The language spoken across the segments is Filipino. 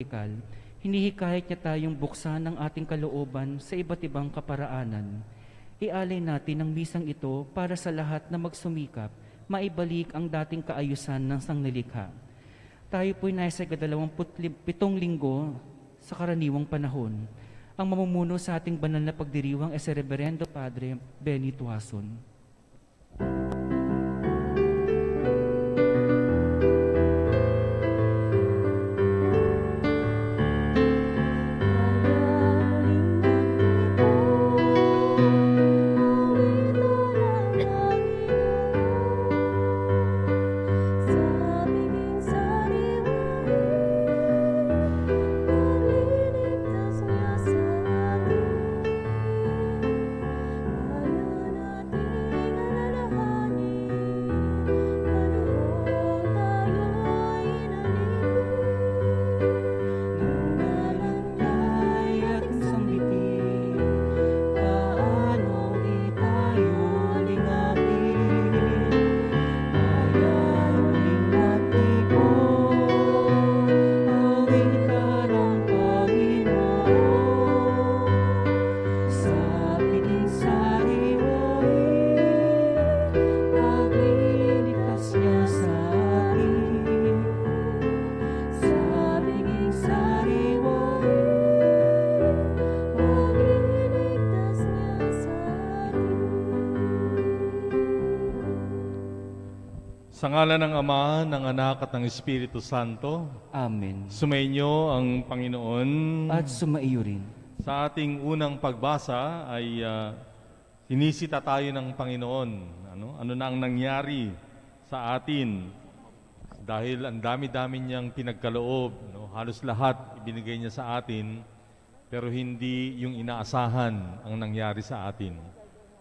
practical, hinihikayat niya tayong buksan ang ating kalooban sa iba't ibang kaparaanan. Ialay natin ang misang ito para sa lahat na magsumikap, maibalik ang dating kaayusan ng sanglilikha. Tayo po'y sa pitong linggo sa karaniwang panahon. Ang mamumuno sa ating banal na pagdiriwang ay si Reverendo Padre Benny Tuason. Thank you. Sa ngala ng Ama, ng Anak at ng Espiritu Santo. Amen. Sumainyo ang Panginoon. At sumaiyo rin. Sa ating unang pagbasa ay uh, ah, inisita tayo ng Panginoon. Ano, ano na ang nangyari sa atin dahil ang dami-dami niyang pinagkaloob. No? Halos lahat ibinigay niya sa atin pero hindi yung inaasahan ang nangyari sa atin.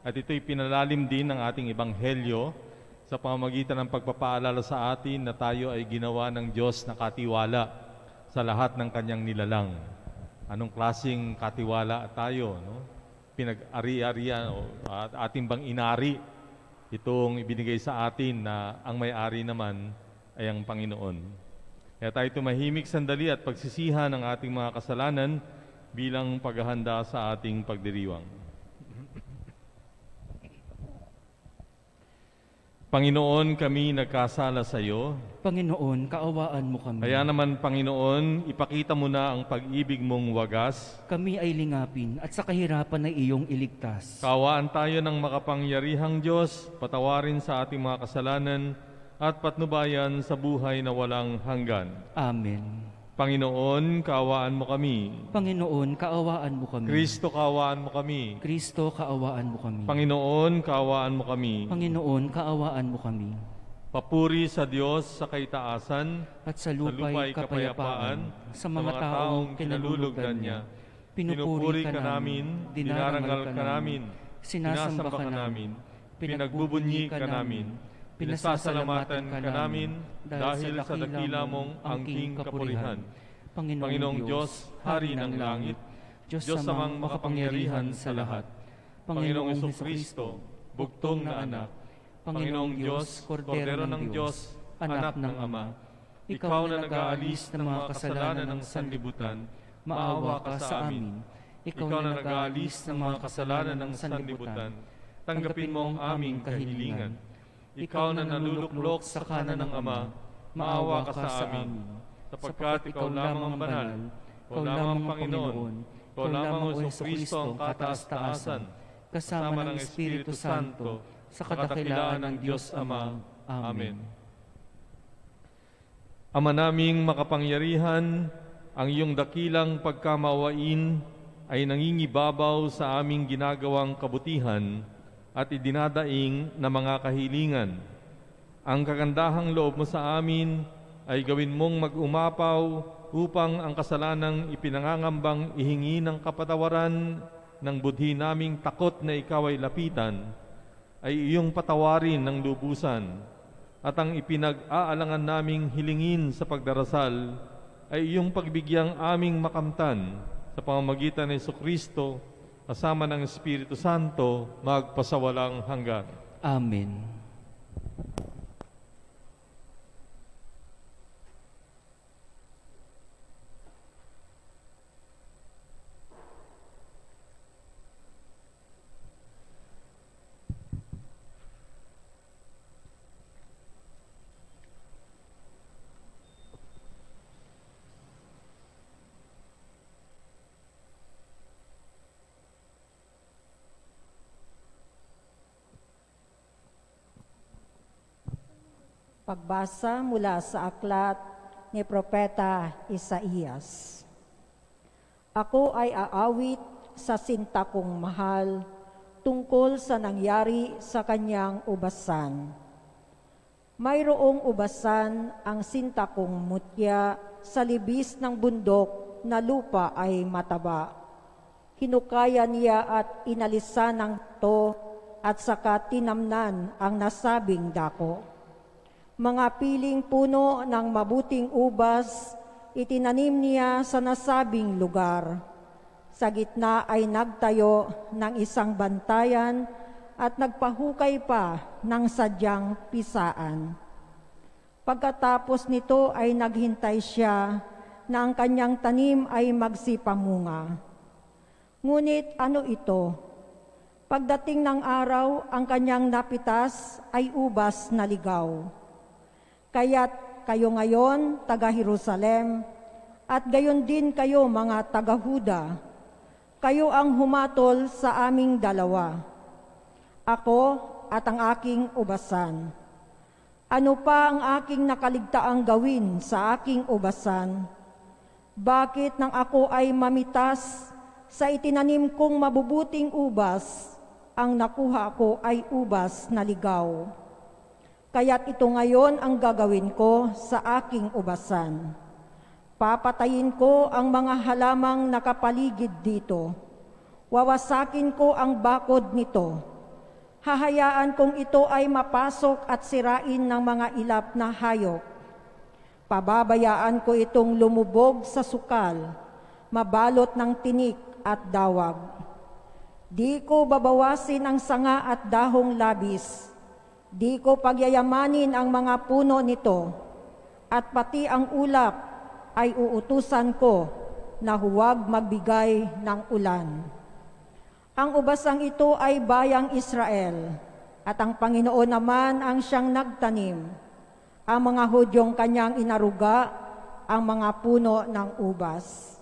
At ito'y pinalalim din ng ating ebanghelyo sa pamamagitan ng pagpapaalala sa atin na tayo ay ginawa ng Diyos na katiwala sa lahat ng kanyang nilalang. Anong klasing katiwala tayo? No? Pinag-ari-arian o ating bang inari itong ibinigay sa atin na ang may-ari naman ay ang Panginoon. Kaya tayo tumahimik sandali at pagsisihan ng ating mga kasalanan bilang paghahanda sa ating pagdiriwang. Panginoon, kami nagkasala sa iyo. Panginoon, kaawaan mo kami. Kaya naman, Panginoon, ipakita mo na ang pag-ibig mong wagas. Kami ay lingapin at sa kahirapan ay iyong iligtas. Kaawaan tayo ng makapangyarihang Diyos, patawarin sa ating mga kasalanan at patnubayan sa buhay na walang hanggan. Amen. Panginoon, kaawaan mo kami. Panginoon, kaawaan mo kami. Kristo, kaawaan mo kami. Kristo, kaawaan mo kami. Panginoon, kaawaan mo kami. Panginoon, kaawaan mo kami. Papuri sa Diyos sa kaitaasan, at sa lupay, sa lupay kapayapaan, sa mga, mga taong kinalulugan niya. Pinupuri ka namin, dinarangal ka namin, sinasamba ka namin, pinagbubunyi ka namin, pinasasalamatan ka namin dahil sa dakila mong angking kapurihan. Panginoong Diyos, Hari ng Langit, Diyos samang makapangyarihan sa lahat. Panginoong Kristo, bugtong na anak, Panginoong Diyos, Kordero ng Diyos, anak ng Ama, ikaw na nag-aalis ng mga kasalanan ng sanlibutan, maawa ka sa amin. Ikaw na nag-aalis ng mga kasalanan ng sanlibutan, tanggapin mo ang aming kahilingan ikaw na naluluklok sa kanan ng Ama, maawa ka sa amin. Sapagkat ikaw lamang ang banal, ikaw lamang Panginoon, ikaw lamang o Iso Kristo ang kataas-taasan, kasama ng Espiritu Santo, sa katakilaan ng Diyos Ama. Amen. Ama naming makapangyarihan, ang iyong dakilang pagkamawain ay nangingibabaw sa aming ginagawang kabutihan, at idinadaing na mga kahilingan. Ang kagandahang loob mo sa amin ay gawin mong mag-umapaw upang ang kasalanang ipinangangambang ihingi ng kapatawaran ng budhi naming takot na ikaw ay lapitan, ay iyong patawarin ng lubusan, at ang ipinag-aalangan naming hilingin sa pagdarasal ay iyong pagbigyang aming makamtan sa pamamagitan ng Kristo kasama ng Espiritu Santo, magpasawalang hanggan. Amen. Pagbasa mula sa aklat ni Propeta Isaías. Ako ay aawit sa sinta kong mahal tungkol sa nangyari sa kanyang ubasan. Mayroong ubasan ang sinta kong mutya sa libis ng bundok na lupa ay mataba. Hinukaya niya at inalisan ng to at saka tinamnan ang nasabing dako mga piling puno ng mabuting ubas, itinanim niya sa nasabing lugar. Sa gitna ay nagtayo ng isang bantayan at nagpahukay pa ng sadyang pisaan. Pagkatapos nito ay naghintay siya na ang kanyang tanim ay magsipamunga. Ngunit ano ito? Pagdating ng araw, ang kanyang napitas ay ubas na ligaw Kaya't kayo ngayon, taga Jerusalem, at gayon din kayo mga taga Huda, kayo ang humatol sa aming dalawa, ako at ang aking ubasan. Ano pa ang aking nakaligtaang gawin sa aking ubasan? Bakit nang ako ay mamitas sa itinanim kong mabubuting ubas, ang nakuha ko ay ubas na ligaw?' Kaya't ito ngayon ang gagawin ko sa aking ubasan. Papatayin ko ang mga halamang nakapaligid dito. Wawasakin ko ang bakod nito. Hahayaan kong ito ay mapasok at sirain ng mga ilap na hayop. Pababayaan ko itong lumubog sa sukal, mabalot ng tinik at dawag. Di ko babawasin ang sanga at dahong labis, Di ko pagyayamanin ang mga puno nito, at pati ang ulap ay uutusan ko na huwag magbigay ng ulan. Ang ubasang ito ay bayang Israel, at ang Panginoon naman ang siyang nagtanim. Ang mga hudyong kanyang inaruga, ang mga puno ng ubas.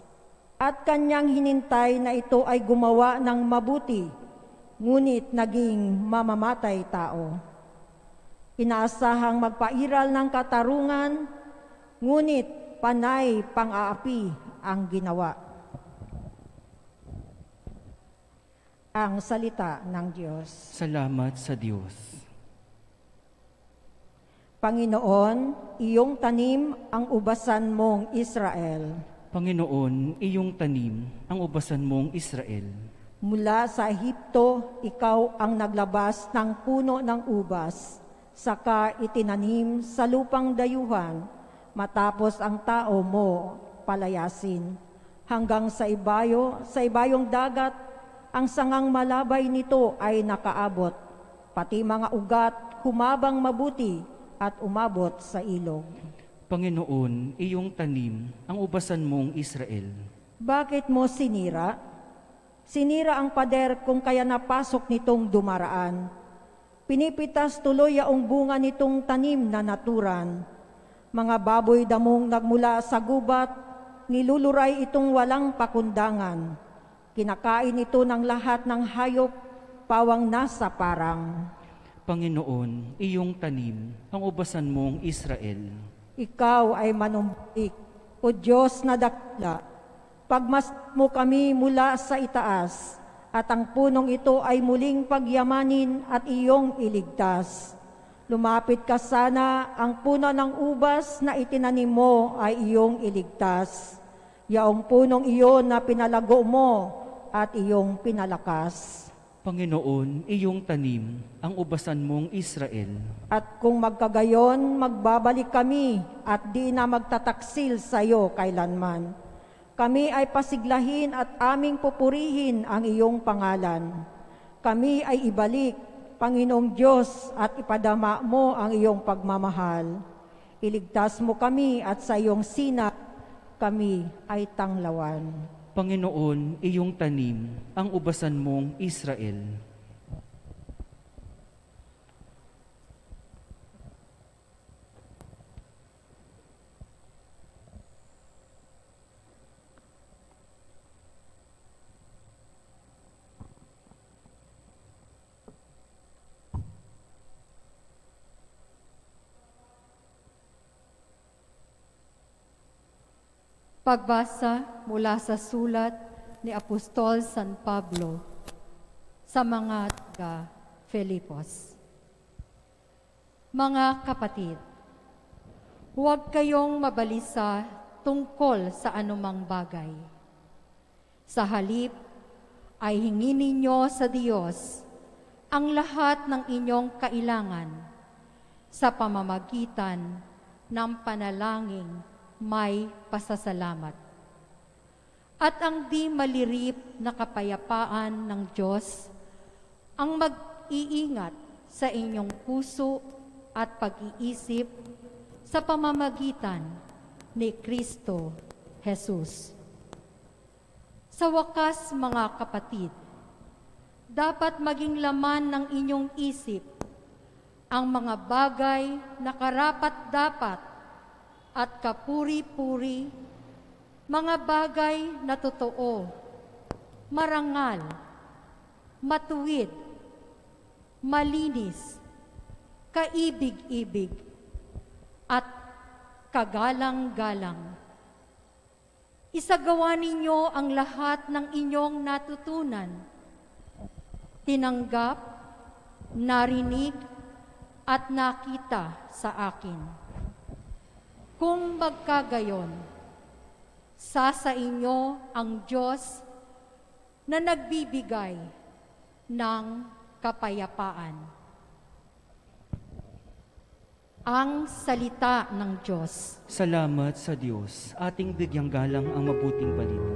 At kanyang hinintay na ito ay gumawa ng mabuti, ngunit naging mamamatay tao. Inaasahang magpairal ng katarungan, ngunit panay pang-aapi ang ginawa. Ang salita ng Diyos. Salamat sa Diyos. Panginoon, iyong tanim ang ubasan mong Israel. Panginoon, iyong tanim ang ubasan mong Israel. Mula sa Ehipto, ikaw ang naglabas ng puno ng ubas saka itinanim sa lupang dayuhan, matapos ang tao mo palayasin. Hanggang sa ibayo, sa ibayong dagat, ang sangang malabay nito ay nakaabot, pati mga ugat humabang mabuti at umabot sa ilog. Panginoon, iyong tanim, ang ubasan mong Israel. Bakit mo sinira? Sinira ang pader kung kaya napasok nitong dumaraan Pinipitas tuloy ang bunga nitong tanim na naturan. Mga baboy damong nagmula sa gubat, niluluray itong walang pakundangan. Kinakain ito ng lahat ng hayop, pawang nasa parang. Panginoon, iyong tanim, ang ubasan mong Israel. Ikaw ay manumbik, o Diyos na dakla. Pagmas mo kami mula sa itaas, at ang punong ito ay muling pagyamanin at iyong iligtas. Lumapit ka sana, ang puno ng ubas na itinanim mo ay iyong iligtas. Yaong punong iyon na pinalago mo at iyong pinalakas. Panginoon, iyong tanim, ang ubasan mong Israel. At kung magkagayon, magbabalik kami at di na magtataksil sa iyo kailanman kami ay pasiglahin at aming pupurihin ang iyong pangalan. Kami ay ibalik, Panginoong Diyos, at ipadama mo ang iyong pagmamahal. Iligtas mo kami at sa iyong sinap, kami ay tanglawan. Panginoon, iyong tanim, ang ubasan mong Israel. Pagbasa mula sa sulat ni Apostol San Pablo sa mga taga Filipos. Mga kapatid, huwag kayong mabalisa tungkol sa anumang bagay. Sa halip ay hingin ninyo sa Diyos ang lahat ng inyong kailangan sa pamamagitan ng panalangin may pasasalamat. At ang di malirip na kapayapaan ng Diyos ang mag-iingat sa inyong puso at pag-iisip sa pamamagitan ni Kristo Jesus. Sa wakas, mga kapatid, dapat maging laman ng inyong isip ang mga bagay na karapat dapat at kapuri-puri, mga bagay na totoo, marangal, matuwid, malinis, kaibig-ibig, at kagalang-galang. Isagawa ninyo ang lahat ng inyong natutunan, tinanggap, narinig, at nakita sa akin kung magkagayon, sa sa inyo ang Diyos na nagbibigay ng kapayapaan. Ang salita ng Diyos. Salamat sa Diyos, ating bigyang galang ang mabuting balita.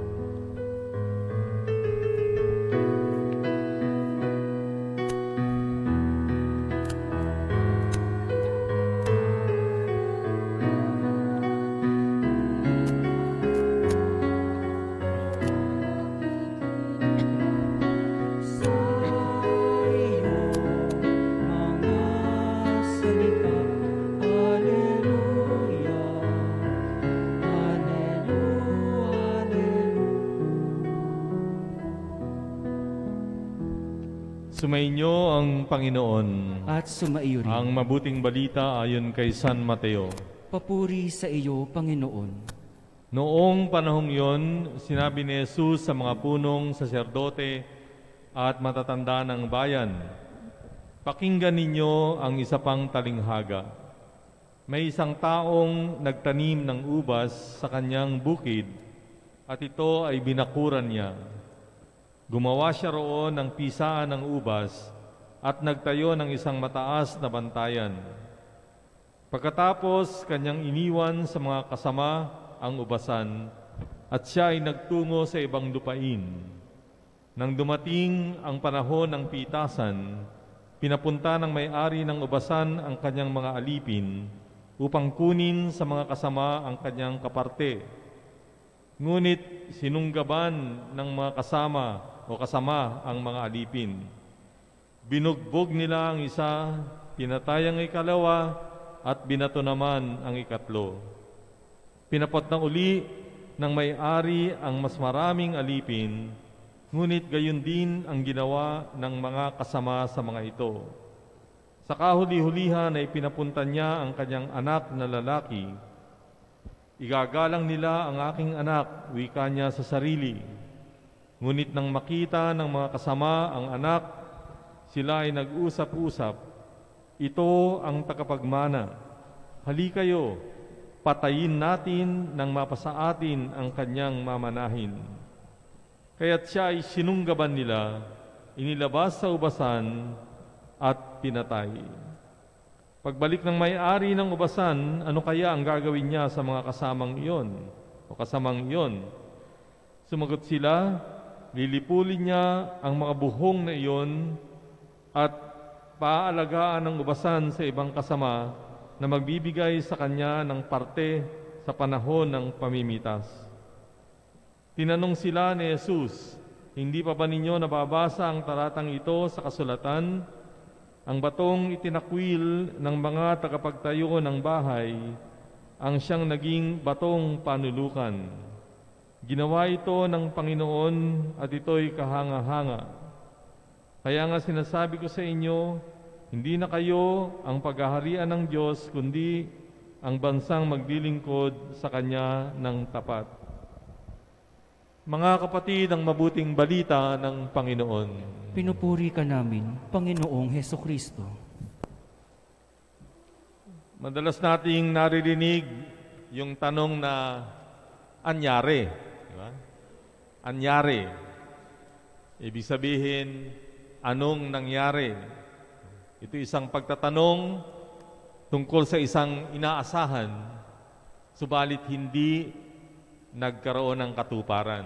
Sumainyo ang Panginoon. At sumaiyo rin. Ang mabuting balita ayon kay San Mateo. Papuri sa iyo, Panginoon. Noong panahong yon, sinabi ni Jesus sa mga punong saserdote at matatanda ng bayan, Pakinggan ninyo ang isa pang talinghaga. May isang taong nagtanim ng ubas sa kanyang bukid at ito ay binakuran niya Gumawa siya roon ng pisaan ng ubas at nagtayo ng isang mataas na bantayan. Pagkatapos, kanyang iniwan sa mga kasama ang ubasan at siya ay nagtungo sa ibang lupain. Nang dumating ang panahon ng pitasan, pinapunta ng may-ari ng ubasan ang kanyang mga alipin upang kunin sa mga kasama ang kanyang kaparte. Ngunit sinunggaban ng mga kasama o kasama ang mga alipin. Binugbog nila ang isa, pinatay ang ikalawa, at binato naman ang ikatlo. Pinapot ng uli ng may-ari ang mas maraming alipin, ngunit gayon din ang ginawa ng mga kasama sa mga ito. Sa kahuli-hulihan ay pinapunta niya ang kanyang anak na lalaki. Igagalang nila ang aking anak, wika niya sa sarili Ngunit nang makita ng mga kasama ang anak, sila ay nag-usap-usap, ito ang takapagmana. Halikayo, patayin natin nang mapasa atin ang kanyang mamanahin. Kaya't siya ay sinunggaban nila, inilabas sa ubasan at pinatay. Pagbalik ng may-ari ng ubasan, ano kaya ang gagawin niya sa mga kasamang iyon o kasamang iyon? Sumagot sila, Lilipulin niya ang mga buhong na iyon at paalagaan ng ubasan sa ibang kasama na magbibigay sa kanya ng parte sa panahon ng pamimitas. Tinanong sila ni Jesus, hindi pa ba ninyo nababasa ang talatang ito sa kasulatan? Ang batong itinakwil ng mga tagapagtayo ng bahay ang siyang naging batong panulukan. Ginawa ito ng Panginoon at ito'y kahanga-hanga. Kaya nga sinasabi ko sa inyo, hindi na kayo ang paghaharian ng Diyos, kundi ang bansang maglilingkod sa Kanya ng tapat. Mga kapatid, ang mabuting balita ng Panginoon. Pinupuri ka namin, Panginoong Heso Kristo. Madalas nating naririnig yung tanong na anyari anyari. Ibig sabihin, anong nangyari? Ito isang pagtatanong tungkol sa isang inaasahan, subalit hindi nagkaroon ng katuparan.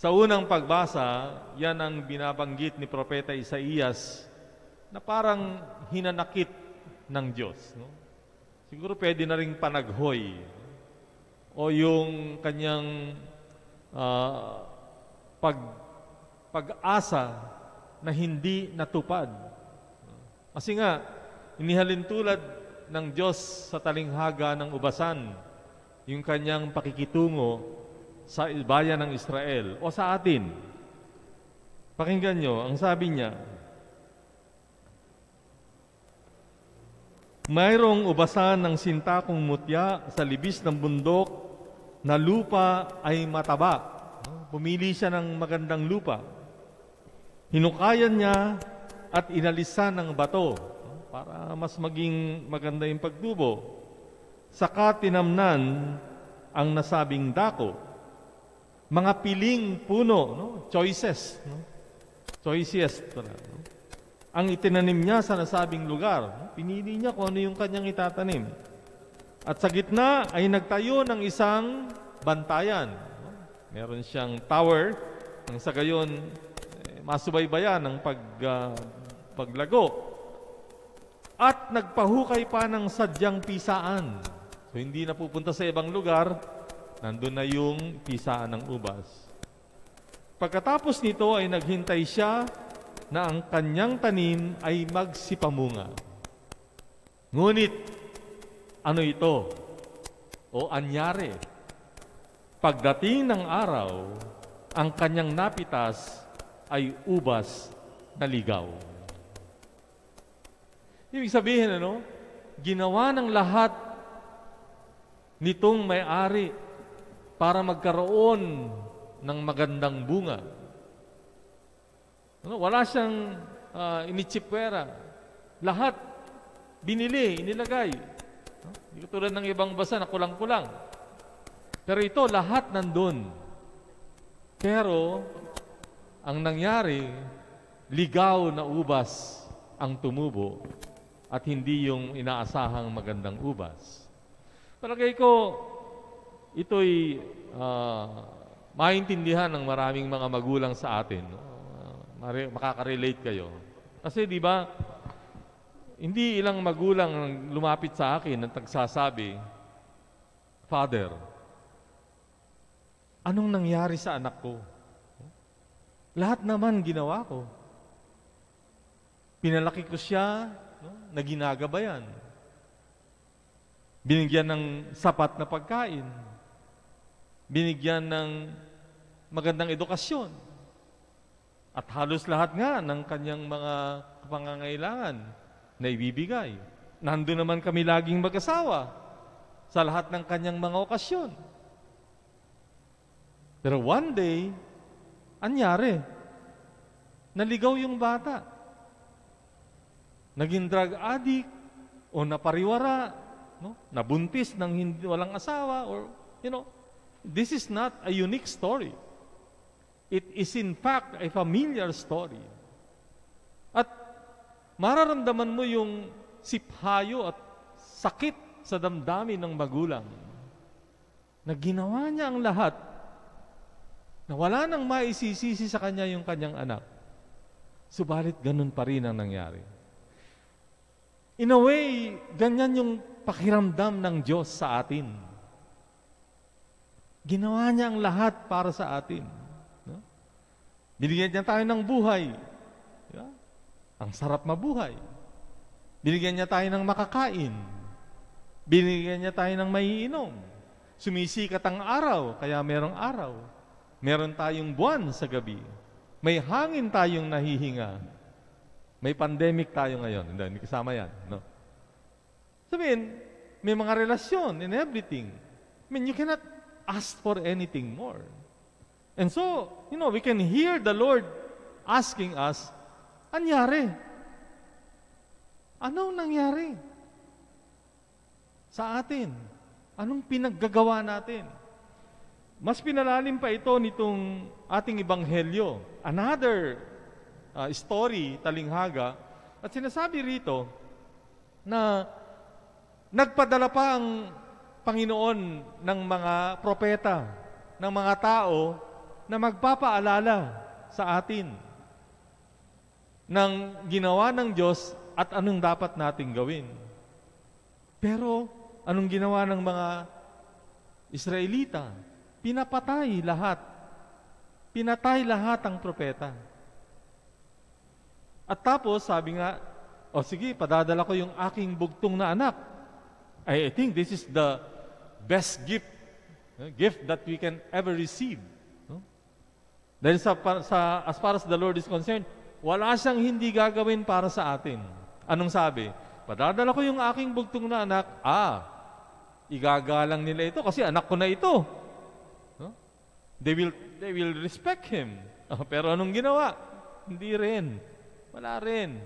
Sa unang pagbasa, yan ang binabanggit ni Propeta Isaías na parang hinanakit ng Diyos. No? Siguro pwede na rin panaghoy o yung kanyang uh, pag pag-asa na hindi natupad. Kasi nga, inihalin tulad ng Diyos sa talinghaga ng ubasan, yung kanyang pakikitungo sa bayan ng Israel o sa atin. Pakinggan nyo, ang sabi niya, Mayroong ubasan ng sintakong mutya sa libis ng bundok na lupa ay mataba. Pumili siya ng magandang lupa. Hinukayan niya at inalisan ng bato para mas maging maganda yung pagtubo. Saka tinamnan ang nasabing dako. Mga piling puno, no? choices. No? Choices. no? Ang itinanim niya sa nasabing lugar. No? Pinili niya kung ano yung kanyang itatanim. At sa gitna ay nagtayo ng isang bantayan. Meron siyang tower ang sa gayon eh, masubaybayan ng pag, uh, paglago. At nagpahukay pa ng sadyang pisaan. So hindi na pupunta sa ibang lugar, nandun na yung pisaan ng ubas. Pagkatapos nito ay naghintay siya na ang kanyang tanim ay magsipamunga. Ngunit ano ito? O anyari? Pagdating ng araw, ang kanyang napitas ay ubas na ligaw. Ibig sabihin, ano? Ginawa ng lahat nitong may-ari para magkaroon ng magandang bunga. Ano? Wala siyang uh, initsipwera. Lahat binili, inilagay. No? Tulad ng ibang basa na kulang-kulang. Pero ito, lahat nandun. Pero, ang nangyari, ligaw na ubas ang tumubo at hindi yung inaasahang magandang ubas. Palagay ko, ito'y uh, maintindihan ng maraming mga magulang sa atin. No? Uh, ah, makakarelate kayo. Kasi di ba, hindi ilang magulang lumapit sa akin at nagsasabi, Father, anong nangyari sa anak ko? Lahat naman ginawa ko. Pinalaki ko siya no, na Binigyan ng sapat na pagkain. Binigyan ng magandang edukasyon. At halos lahat nga ng kanyang mga pangangailangan na ibibigay. Nando naman kami laging mag-asawa sa lahat ng kanyang mga okasyon. Pero one day, anyari, naligaw yung bata. Naging drug addict o napariwara, no? nabuntis ng hindi, walang asawa or, you know, this is not a unique story. It is in fact a familiar story. At mararamdaman mo yung siphayo at sakit sa damdamin ng magulang na ginawa niya ang lahat na wala nang maisisisi sa kanya yung kanyang anak. Subalit ganun pa rin ang nangyari. In a way, ganyan yung pakiramdam ng Diyos sa atin. Ginawa niya ang lahat para sa atin. No? Binigyan niya tayo ng buhay ang sarap mabuhay. Binigyan niya tayo ng makakain. Binigyan niya tayo ng maiinom. Sumisikat ang araw, kaya merong araw. Meron tayong buwan sa gabi. May hangin tayong nahihinga. May pandemic tayo ngayon. Hindi, kasama yan. No? Sabihin, may mga relasyon in everything. I mean, you cannot ask for anything more. And so, you know, we can hear the Lord asking us, Anyari? Anong nangyari? Sa atin, anong pinaggagawa natin? Mas pinalalim pa ito nitong ating ibanghelyo. Another uh, story, talinghaga. At sinasabi rito na nagpadala pa ang Panginoon ng mga propeta, ng mga tao na magpapaalala sa atin ng ginawa ng Diyos at anong dapat nating gawin. Pero anong ginawa ng mga Israelita? Pinapatay lahat. Pinatay lahat ang propeta. At tapos, sabi nga, o sige, padadala ko yung aking bugtong na anak. I think this is the best gift, eh, gift that we can ever receive. No? Then sa, sa, as far as the Lord is concerned, wala siyang hindi gagawin para sa atin. Anong sabi? Padadala ko yung aking bugtong na anak. Ah, igagalang nila ito kasi anak ko na ito. No? They will, they will respect him. pero anong ginawa? Hindi rin. Wala rin.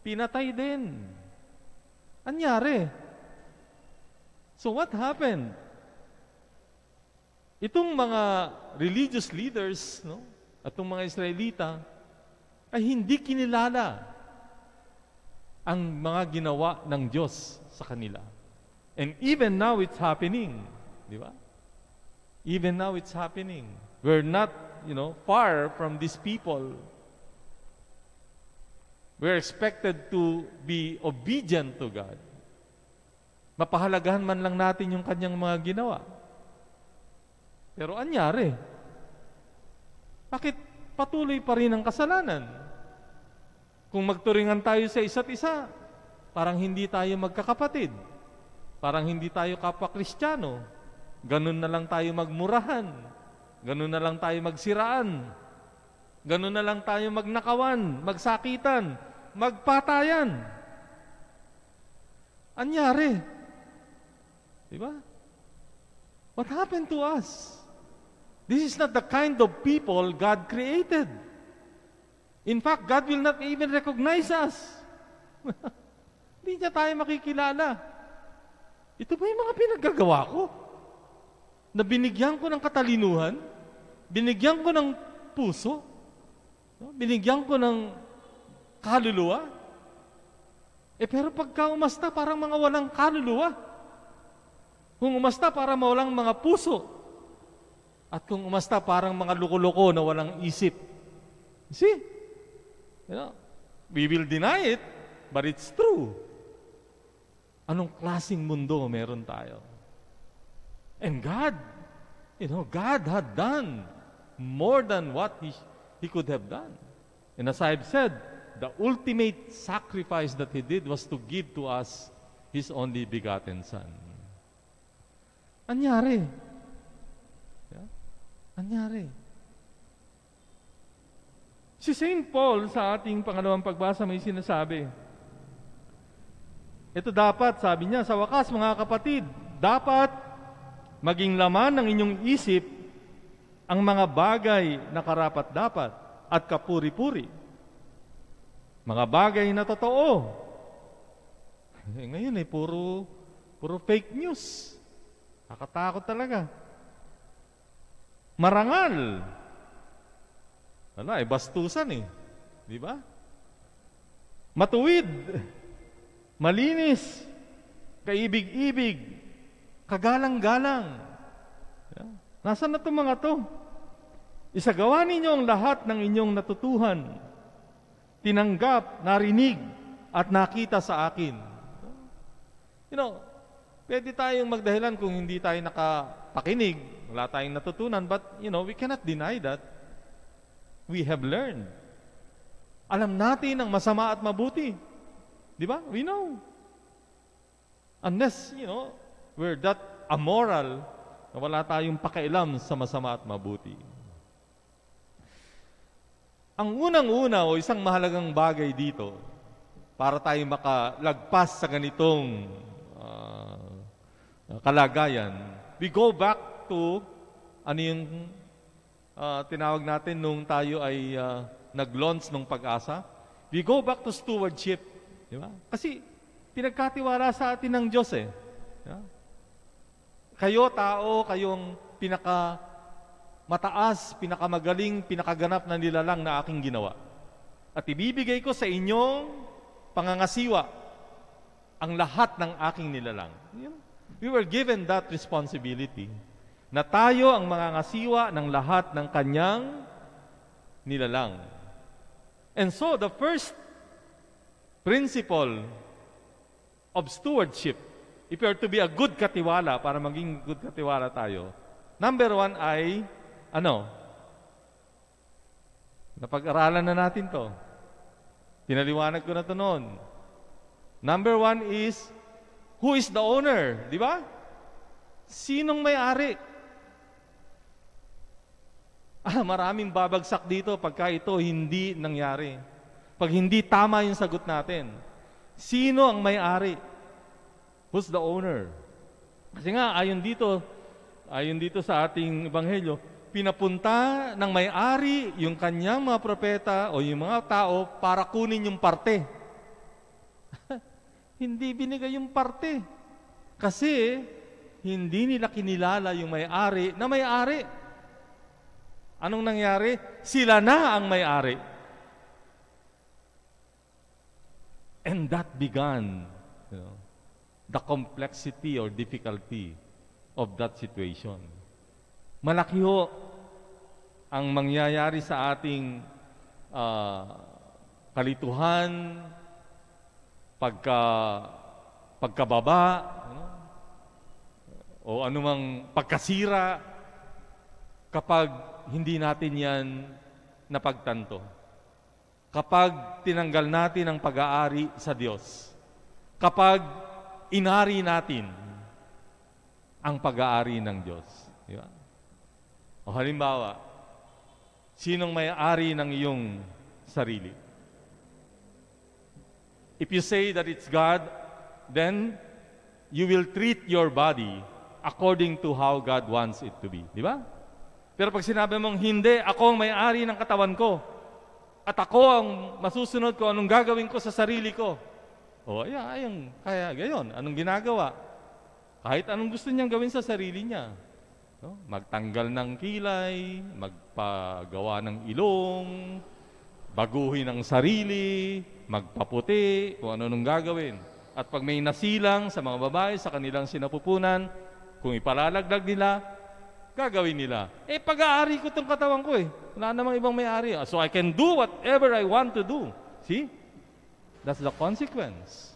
Pinatay din. Anyari. So what happened? Itong mga religious leaders, no? At mga Israelita, ay hindi kinilala ang mga ginawa ng Diyos sa kanila. And even now it's happening, di ba? Even now it's happening. We're not, you know, far from these people. We're expected to be obedient to God. Mapahalagahan man lang natin yung kanyang mga ginawa. Pero anyari? Bakit patuloy pa rin ang kasalanan. Kung magturingan tayo sa isa't isa, parang hindi tayo magkakapatid. Parang hindi tayo kapwa-kristyano. Ganun na lang tayo magmurahan. Ganun na lang tayo magsiraan. Ganun na lang tayo magnakawan, magsakitan, magpatayan. Anyari. Diba? What happened to us? This is not the kind of people God created. In fact, God will not even recognize us. Hindi niya tayo makikilala. Ito ba yung mga pinagagawa ko? Na binigyan ko ng katalinuhan? Binigyan ko ng puso? Binigyan ko ng kaluluwa? Eh pero pagka umasta, parang mga walang kaluluwa. Kung umasta, para mawalang mga puso, at kung umasta, parang mga loko-loko na walang isip. See? You know, we will deny it, but it's true. Anong klasing mundo meron tayo? And God, you know, God had done more than what He, he could have done. And as I've said, the ultimate sacrifice that He did was to give to us His only begotten Son. Anyari, Nangyari. Si St. Paul sa ating pangalawang pagbasa may sinasabi, ito dapat, sabi niya, sa wakas mga kapatid, dapat maging laman ng inyong isip ang mga bagay na karapat dapat at kapuri-puri. Mga bagay na totoo. Eh, ngayon ay eh, puro, puro fake news. Nakatakot talaga. Marangal. Wala, eh, bastusan eh. Di ba? Matuwid. Malinis. Kaibig-ibig. Kagalang-galang. Nasaan na itong mga to? Isagawa ninyo ang lahat ng inyong natutuhan, tinanggap, narinig, at nakita sa akin. You know, pwede tayong magdahilan kung hindi tayo naka pakinig, wala tayong natutunan, but you know, we cannot deny that we have learned. Alam natin ang masama at mabuti. Di ba? We know. Unless, you know, we're that amoral na wala tayong pakialam sa masama at mabuti. Ang unang-una o isang mahalagang bagay dito para tayo makalagpas sa ganitong uh, kalagayan we go back to ano yung uh, tinawag natin nung tayo ay uh, nag-launch ng pag-asa. We go back to stewardship. Di ba? Kasi pinagkatiwala sa atin ng Diyos eh. Di ba? Kayo tao, kayong pinaka mataas, pinakamagaling, pinakaganap na nilalang na aking ginawa. At ibibigay ko sa inyong pangangasiwa ang lahat ng aking nilalang. Yun. We were given that responsibility na tayo ang mga ngasiwa ng lahat ng kanyang nilalang. And so, the first principle of stewardship, if you are to be a good katiwala, para maging good katiwala tayo, number one ay, ano? Napag-aralan na natin to. Pinaliwanag ko na to noon. Number one is Who is the owner? Di ba? Sinong may-ari? Ah, maraming babagsak dito pagka ito hindi nangyari. Pag hindi tama yung sagot natin. Sino ang may-ari? Who's the owner? Kasi nga, ayon dito, ayon dito sa ating ebanghelyo, pinapunta ng may-ari yung kanyang mga propeta o yung mga tao para kunin yung parte. Hindi binigay yung parte. Kasi, hindi nila kinilala yung may-ari na may-ari. Anong nangyari? Sila na ang may-ari. And that began you know, the complexity or difficulty of that situation. Malaki ho ang mangyayari sa ating uh, kalituhan, pagka, pagkababa, no? o anumang pagkasira, kapag hindi natin yan napagtanto. Kapag tinanggal natin ang pag-aari sa Diyos. Kapag inari natin ang pag-aari ng Diyos. Di ba? O halimbawa, sinong may-ari ng iyong sarili? If you say that it's God, then you will treat your body according to how God wants it to be. Di ba? Pero pag sinabi mong, hindi, ako ang may-ari ng katawan ko. At ako ang masusunod ko, anong gagawin ko sa sarili ko. O, ayan, ayan, kaya, gayon, anong ginagawa? Kahit anong gusto niyang gawin sa sarili niya. No? Magtanggal ng kilay, magpagawa ng ilong, baguhin ang sarili, magpaputi, kung ano nung gagawin. At pag may nasilang sa mga babae sa kanilang sinapupunan, kung ipalalaglag nila, gagawin nila. Eh, pag-aari ko itong katawan ko eh. Wala namang ibang may-ari. Ah, so I can do whatever I want to do. See? That's the consequence.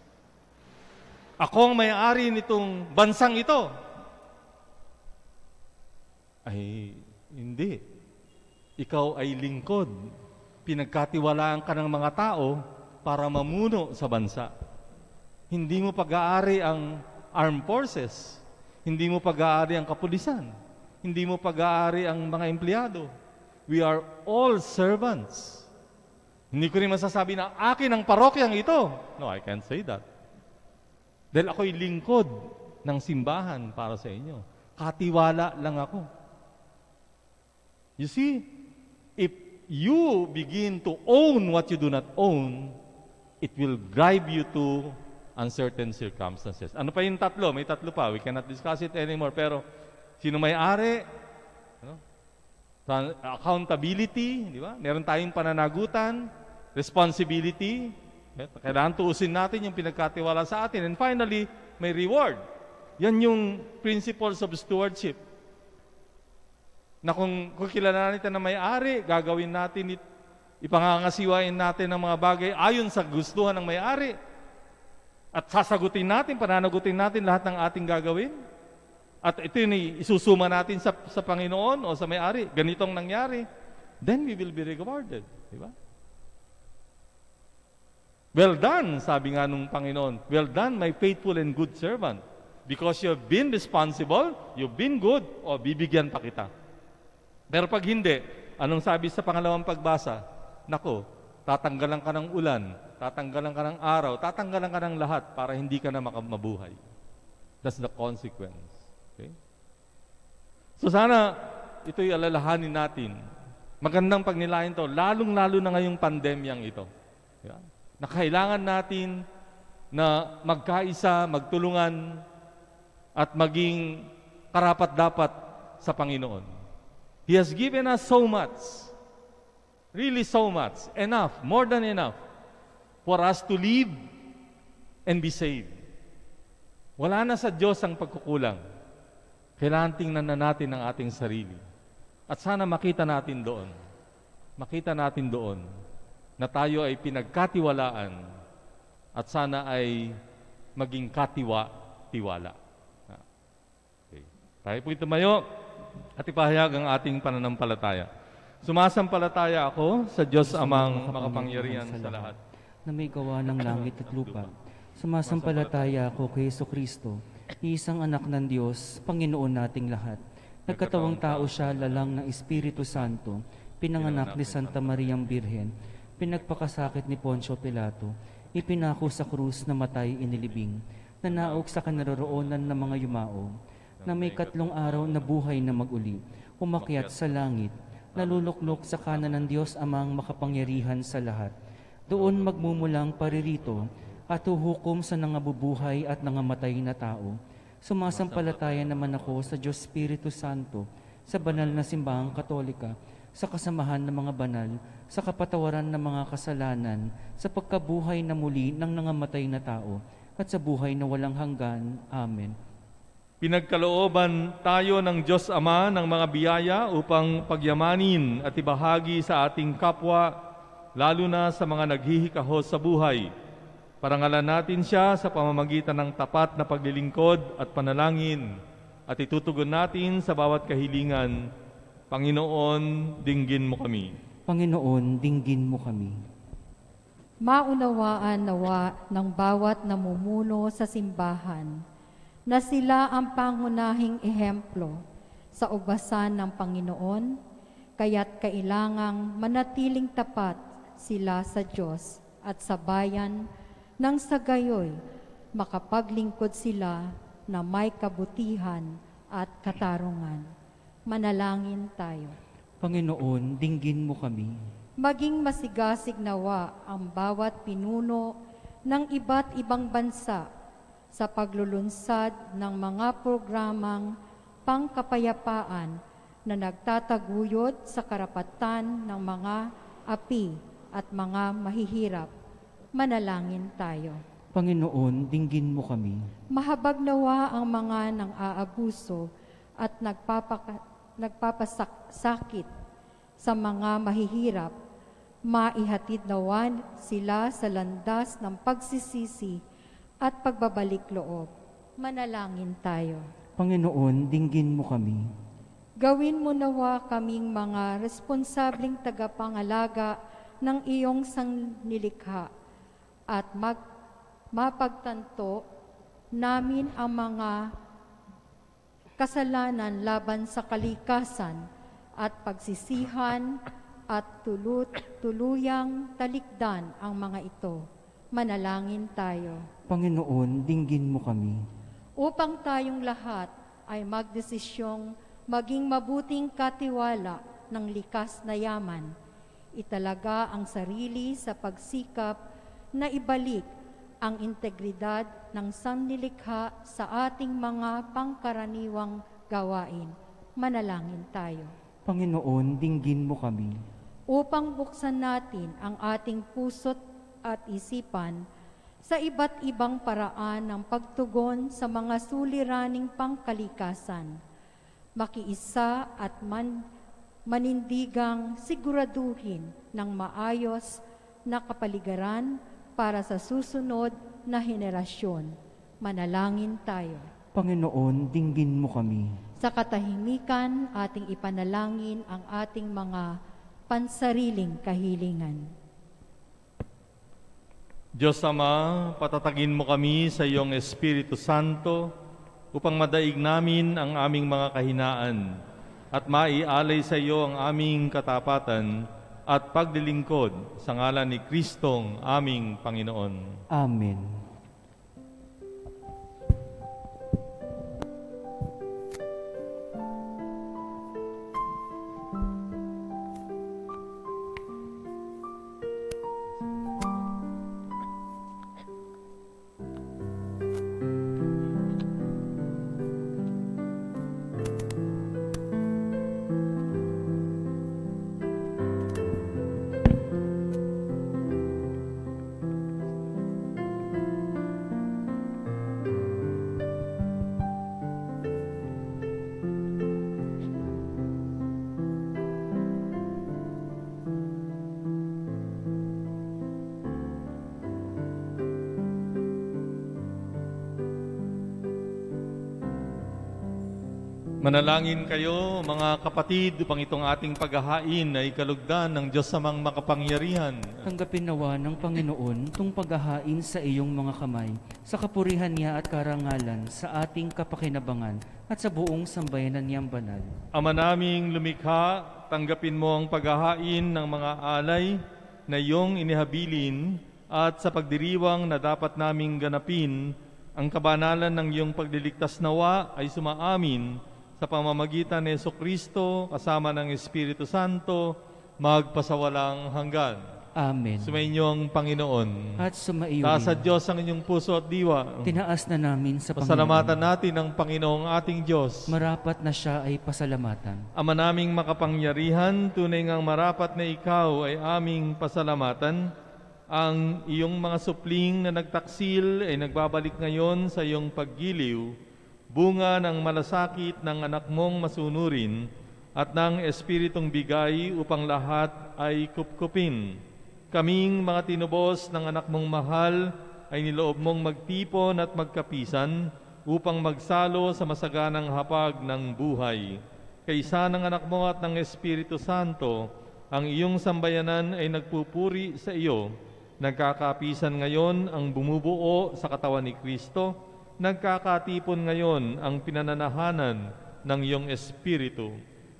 Ako ang may-ari nitong bansang ito. Ay, hindi. Ikaw ay lingkod. Pinagkatiwalaan ka ng mga tao para mamuno sa bansa. Hindi mo pag-aari ang armed forces. Hindi mo pag-aari ang kapulisan. Hindi mo pag-aari ang mga empleyado. We are all servants. Hindi ko rin masasabi na akin ang parokyang ito. No, I can't say that. Dahil ako'y lingkod ng simbahan para sa inyo. Katiwala lang ako. You see, if you begin to own what you do not own, it will drive you to uncertain circumstances. Ano pa yung tatlo? May tatlo pa. We cannot discuss it anymore. Pero, sino may-ari? Ano? Accountability, di ba? Meron tayong pananagutan, responsibility. Kailangan tuusin natin yung pinagkatiwala sa atin. And finally, may reward. Yan yung principles of stewardship. Na kung, kung kilala natin na may-ari, gagawin natin ito Ipangangasiwain natin ang mga bagay ayon sa gustuhan ng may-ari. At sasagutin natin, pananagutin natin lahat ng ating gagawin. At ito yun, isusuma natin sa, sa Panginoon o sa may-ari. Ganitong nangyari. Then we will be rewarded. Di ba? Well done, sabi nga nung Panginoon. Well done, my faithful and good servant. Because you've been responsible, you've been good, o bibigyan pa kita. Pero pag hindi, anong sabi sa pangalawang pagbasa? nako, tatanggalan ka ng ulan, tatanggalan ka ng araw, tatanggalan ka ng lahat para hindi ka na makamabuhay. That's the consequence. Okay? So sana, ito'y alalahanin natin. Magandang pagnilayan to, lalong-lalo na ngayong pandemyang ito. Yeah? Na kailangan natin na magkaisa, magtulungan, at maging karapat-dapat sa Panginoon. He has given us so much. Really so much. Enough. More than enough for us to live and be saved. Wala na sa Diyos ang pagkukulang. Kailangan tingnan na natin ang ating sarili. At sana makita natin doon, makita natin doon na tayo ay pinagkatiwalaan at sana ay maging katiwa-tiwala. Okay. Tayo po tumayo at ipahayag ang ating pananampalataya. Sumasampalataya ako sa Diyos Amang makapangyarihan sa lahat, na may gawa ng langit at lupa. Sumasampalataya ako kay Yeso Kristo, isang anak ng Diyos, Panginoon nating lahat. Nagkatawang tao siya lalang ng Espiritu Santo, pinanganak ni Santa Mariang Birhen, pinagpakasakit ni Poncio Pilato, ipinako sa krus na matay inilibing, nanaog sa kanaroroonan ng mga yumao, na may katlong araw na buhay na maguli, umakyat sa langit, naluluklok sa kanan ng Diyos amang makapangyarihan sa lahat. Doon magmumulang paririto at huhukom sa nangabubuhay at nangamatay na tao. Sumasampalataya naman ako sa Diyos Espiritu Santo, sa banal na simbahang katolika, sa kasamahan ng mga banal, sa kapatawaran ng mga kasalanan, sa pagkabuhay na muli ng nangamatay na tao, at sa buhay na walang hanggan. Amen Pinagkalooban tayo ng Diyos Ama ng mga biyaya upang pagyamanin at ibahagi sa ating kapwa, lalo na sa mga naghihikahos sa buhay. Parangalan natin siya sa pamamagitan ng tapat na paglilingkod at panalangin at itutugon natin sa bawat kahilingan. Panginoon, dinggin mo kami. Panginoon, dinggin mo kami. Maunawaan nawa ng bawat namumuno sa simbahan na sila ang pangunahing ehemplo sa ubasan ng Panginoon, kaya't kailangang manatiling tapat sila sa Diyos at sa bayan nang sa gayoy makapaglingkod sila na may kabutihan at katarungan. Manalangin tayo. Panginoon, dinggin mo kami. Maging masigasig nawa ang bawat pinuno ng iba't ibang bansa sa paglulunsad ng mga programang pangkapayapaan na nagtataguyod sa karapatan ng mga api at mga mahihirap. Manalangin tayo. Panginoon, dinggin mo kami. Mahabag nawa ang mga nang aabuso at nagpapasakit sa mga mahihirap. Maihatid nawa sila sa landas ng pagsisisi at pagbabalik loob. Manalangin tayo. Panginoon, dinggin mo kami. Gawin mo nawa kaming mga responsableng tagapangalaga ng iyong sanglilikha at mag mapagtanto namin ang mga kasalanan laban sa kalikasan at pagsisihan at tulut, tuluyang talikdan ang mga ito Manalangin tayo. Panginoon, dinggin mo kami. Upang tayong lahat ay magdesisyong maging mabuting katiwala ng likas na yaman. Italaga ang sarili sa pagsikap na ibalik ang integridad ng sanlilikha sa ating mga pangkaraniwang gawain. Manalangin tayo. Panginoon, dinggin mo kami. Upang buksan natin ang ating puso't at isipan sa iba't ibang paraan ng pagtugon sa mga suliraning pangkalikasan. Makiisa at man, manindigang siguraduhin ng maayos na kapaligiran para sa susunod na henerasyon. Manalangin tayo. Panginoon, dinggin mo kami. Sa katahimikan, ating ipanalangin ang ating mga pansariling kahilingan. Diyos Ama, patatagin mo kami sa iyong Espiritu Santo upang madaig namin ang aming mga kahinaan at maialay sa iyo ang aming katapatan at paglilingkod sa ngalan ni Kristong aming Panginoon. Amen. Manalangin kayo, mga kapatid, upang itong ating paghahain ay kalugdan ng Diyos samang makapangyarihan. Tanggapin nawa ng Panginoon itong paghahain sa iyong mga kamay, sa kapurihan niya at karangalan, sa ating kapakinabangan, at sa buong sambayanan niyang banal. Ama naming lumikha, tanggapin mo ang paghahain ng mga alay na iyong inihabilin at sa pagdiriwang na dapat naming ganapin, ang kabanalan ng iyong pagliligtas nawa ay sumaamin sa pamamagitan ni Yeso Kristo kasama ng Espiritu Santo, magpasawalang hanggan. Amen. Sumainyo ang Panginoon. At sumaiyo. Taas Diyos ang inyong puso at diwa. Tinaas na namin sa Panginoon. natin ang Panginoong ating Diyos. Marapat na siya ay pasalamatan. Ama naming makapangyarihan, tunay ngang marapat na ikaw ay aming pasalamatan. Ang iyong mga supling na nagtaksil ay nagbabalik ngayon sa iyong paggiliw bunga ng malasakit ng anak mong masunurin at ng Espiritong bigay upang lahat ay kupkupin. Kaming mga tinubos ng anak mong mahal ay niloob mong magtipon at magkapisan upang magsalo sa masaganang hapag ng buhay. Kaysa ng anak mo at ng Espiritu Santo, ang iyong sambayanan ay nagpupuri sa iyo. Nagkakapisan ngayon ang bumubuo sa katawan ni Kristo, nagkakatipon ngayon ang pinananahanan ng iyong espiritu.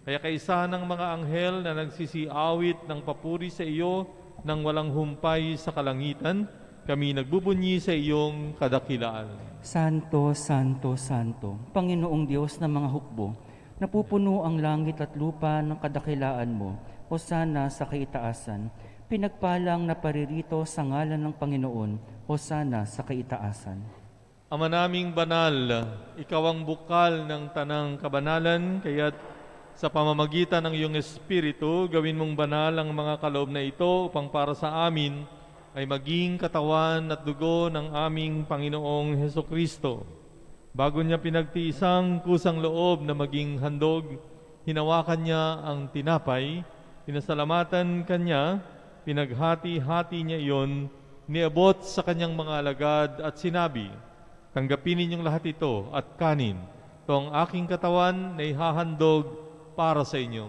Kaya kaisa ng mga anghel na nagsisiawit ng papuri sa iyo nang walang humpay sa kalangitan, kami nagbubunyi sa iyong kadakilaan. Santo, Santo, Santo, Panginoong Diyos ng mga hukbo, napupuno ang langit at lupa ng kadakilaan mo, o sana sa kaitaasan. Pinagpalang na paririto sa ngalan ng Panginoon, o sana sa kaitaasan. Ama naming banal, ikaw ang bukal ng tanang kabanalan, kaya't sa pamamagitan ng iyong Espiritu, gawin mong banal ang mga kaloob na ito upang para sa amin ay maging katawan at dugo ng aming Panginoong Heso Kristo. Bago niya pinagtiisang kusang loob na maging handog, hinawakan niya ang tinapay, pinasalamatan kanya, pinaghati-hati niya iyon, niabot sa kanyang mga alagad at sinabi, Tanggapin ninyong lahat ito at kanin. Ito ang aking katawan na ihahandog para sa inyo.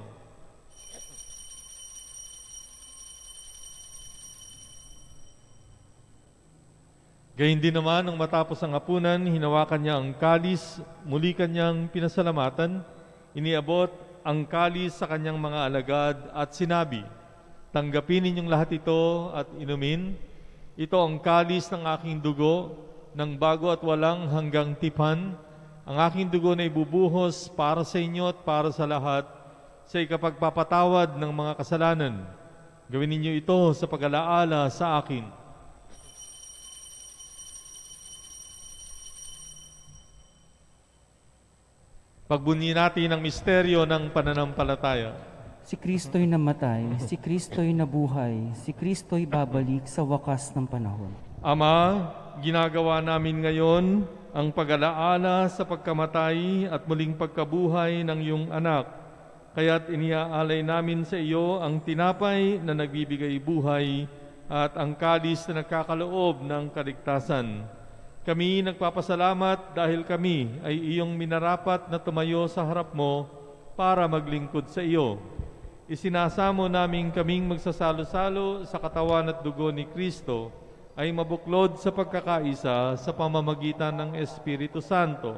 Gayun din naman, nang matapos ang hapunan, hinawakan niya ang kalis, muli kanyang pinasalamatan, iniabot ang kalis sa kanyang mga alagad at sinabi, Tanggapin ninyong lahat ito at inumin. Ito ang kalis ng aking dugo ng bago at walang hanggang tipan. Ang aking dugo na ibubuhos para sa inyo at para sa lahat sa ikapagpapatawad ng mga kasalanan. Gawin ninyo ito sa pag-alaala sa akin. Pagbunyi natin ang misteryo ng pananampalataya. Si Kristo'y namatay, si Kristo'y nabuhay, si Kristo'y babalik sa wakas ng panahon. Ama, ginagawa namin ngayon ang pag-alaala sa pagkamatay at muling pagkabuhay ng iyong anak. Kaya't iniaalay namin sa iyo ang tinapay na nagbibigay buhay at ang kalis na nagkakaloob ng kaligtasan. Kami nagpapasalamat dahil kami ay iyong minarapat na tumayo sa harap mo para maglingkod sa iyo. Isinasamo namin kaming magsasalo-salo sa katawan at dugo ni Kristo ay mabuklod sa pagkakaisa sa pamamagitan ng Espiritu Santo.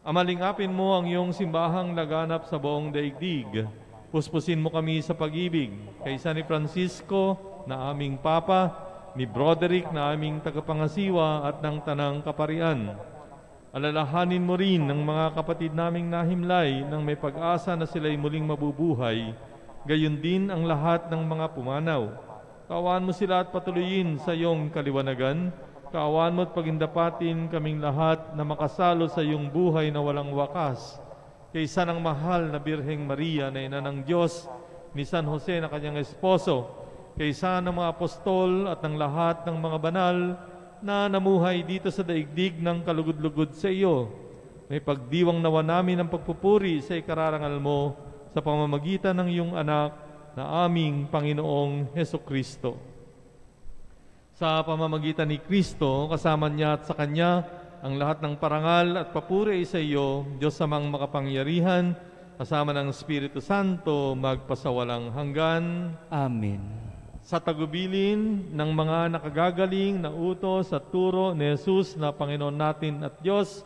Amalingapin mo ang iyong simbahang laganap sa buong daigdig. Puspusin mo kami sa pag-ibig, kaysa ni Francisco na aming Papa, ni Broderick na aming tagapangasiwa at ng Tanang Kaparian. Alalahanin mo rin ng mga kapatid naming nahimlay nang may pag-asa na sila'y muling mabubuhay, gayon din ang lahat ng mga pumanaw Kaawaan mo sila at patuloyin sa iyong kaliwanagan. Kaawaan mo at pagindapatin kaming lahat na makasalo sa iyong buhay na walang wakas. Kaysa ng mahal na Birheng Maria na ina ng Diyos, ni San Jose na kanyang esposo, kaysa ng mga apostol at ng lahat ng mga banal na namuhay dito sa daigdig ng kalugod-lugod sa iyo. May pagdiwang nawa namin ang pagpupuri sa ikararangal mo sa pamamagitan ng iyong anak, na aming Panginoong Heso Kristo. Sa pamamagitan ni Kristo, kasama niya at sa Kanya, ang lahat ng parangal at papuri sa iyo, Diyos samang makapangyarihan, kasama ng Espiritu Santo, magpasawalang hanggan. Amen. Sa tagubilin ng mga nakagagaling na utos at turo ni Jesus na Panginoon natin at Diyos,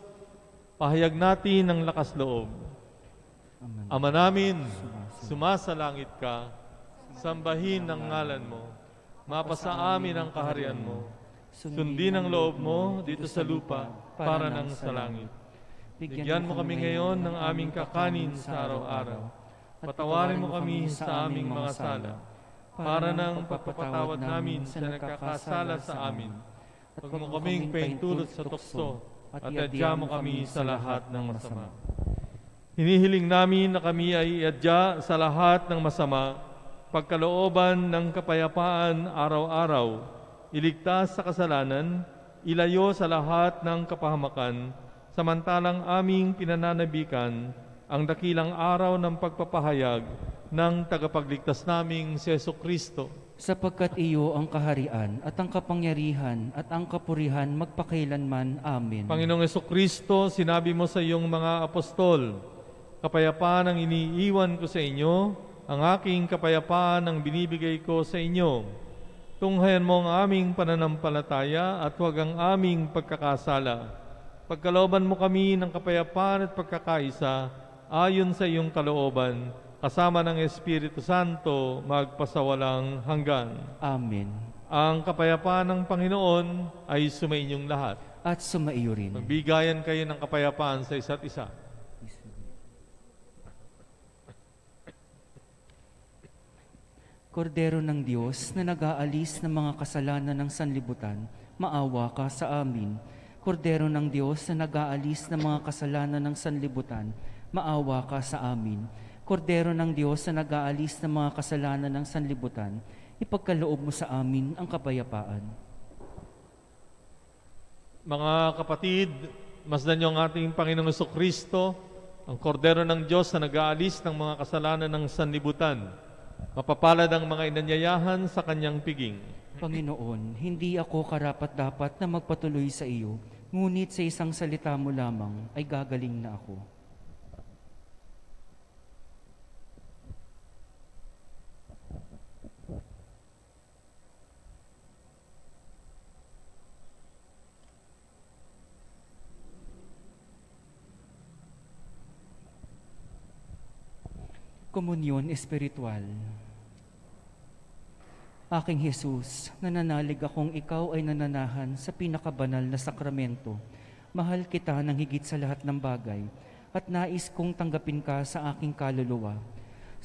pahayag natin ng lakas loob. Amen. Ama namin, sumasalangit ka, sambahin ang ngalan mo, mapasa amin ang kaharian mo, sundin ang loob mo dito sa lupa para ng sa langit. Bigyan mo kami ngayon ng aming kakanin sa araw-araw. Patawarin mo kami sa aming mga sala, para nang pagpapatawad namin sa nagkakasala sa amin. Huwag mo kaming paintulot sa tukso, at iadya mo kami sa lahat ng masama. Hinihiling namin na kami ay iadya sa lahat ng masama pagkalooban ng kapayapaan araw-araw, iligtas sa kasalanan, ilayo sa lahat ng kapahamakan, samantalang aming pinananabikan ang dakilang araw ng pagpapahayag ng tagapagligtas naming si Yeso Kristo. Sapagkat iyo ang kaharian at ang kapangyarihan at ang kapurihan magpakailanman. Amen. Panginoong Yeso Kristo, sinabi mo sa iyong mga apostol, Kapayapaan ang iniiwan ko sa inyo, ang aking kapayapaan ang binibigay ko sa inyo. Tunghayan mo ang aming pananampalataya at huwag ang aming pagkakasala. Pagkalooban mo kami ng kapayapaan at pagkakaisa ayon sa iyong kalooban, kasama ng Espiritu Santo magpasawalang hanggan. Amen. Ang kapayapaan ng Panginoon ay sumainyong lahat. At sumaiyo rin. Magbigayan kayo ng kapayapaan sa isa't isa. Kordero ng Diyos na nag-aalis ng mga kasalanan ng sanlibutan, maawa ka sa amin. Kordero ng Diyos na nag-aalis ng mga kasalanan ng sanlibutan, maawa ka sa amin. Kordero ng Diyos na nag-aalis ng mga kasalanan ng sanlibutan, ipagkaloob mo sa amin ang kapayapaan. Mga kapatid, masdan niyo ang ating Panginoong Kristo, ang kordero ng Diyos na nag-aalis ng mga kasalanan ng sanlibutan Mapapalad ang mga inanyayahan sa kanyang piging. Panginoon, hindi ako karapat-dapat na magpatuloy sa iyo, ngunit sa isang salita mo lamang ay gagaling na ako. komunyon espiritual. Aking Jesus, nananalig akong ikaw ay nananahan sa pinakabanal na sakramento. Mahal kita ng higit sa lahat ng bagay at nais kong tanggapin ka sa aking kaluluwa.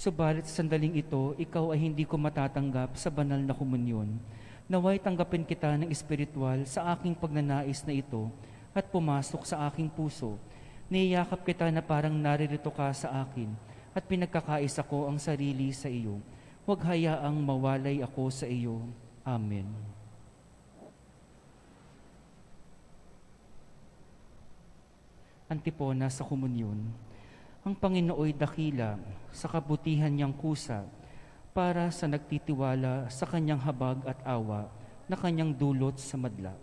Subalit sa sandaling ito, ikaw ay hindi ko matatanggap sa banal na komunyon. Naway tanggapin kita ng espiritual sa aking pagnanais na ito at pumasok sa aking puso. Niyakap kita na parang naririto ka sa akin at pinagkakais ko ang sarili sa iyo. Huwag hayaang mawalay ako sa iyo. Amen. Antipona sa Komunyon Ang Panginooy dakila sa kabutihan niyang kusa para sa nagtitiwala sa kanyang habag at awa na kanyang dulot sa madla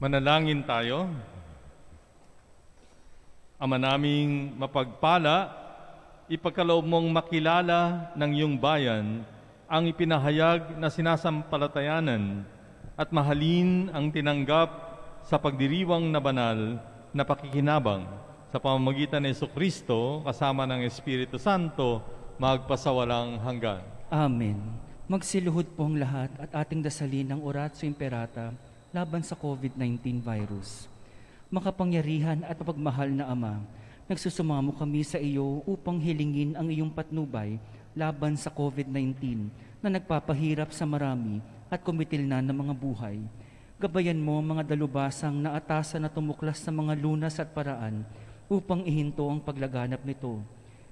Manalangin tayo. Ama naming mapagpala, ipagkaloob mong makilala ng iyong bayan ang ipinahayag na sinasampalatayanan at mahalin ang tinanggap sa pagdiriwang na banal na pakikinabang sa pamamagitan ni Kristo kasama ng Espiritu Santo magpasawalang hanggan. Amen. Magsiluhod pong lahat at ating dasalin ng Oratio Imperata laban sa COVID-19 virus. Makapangyarihan at mapagmahal na Ama, nagsusumamo kami sa iyo upang hilingin ang iyong patnubay laban sa COVID-19 na nagpapahirap sa marami at kumitil na ng mga buhay. Gabayan mo ang mga dalubasang naatasa na tumuklas sa mga lunas at paraan upang ihinto ang paglaganap nito.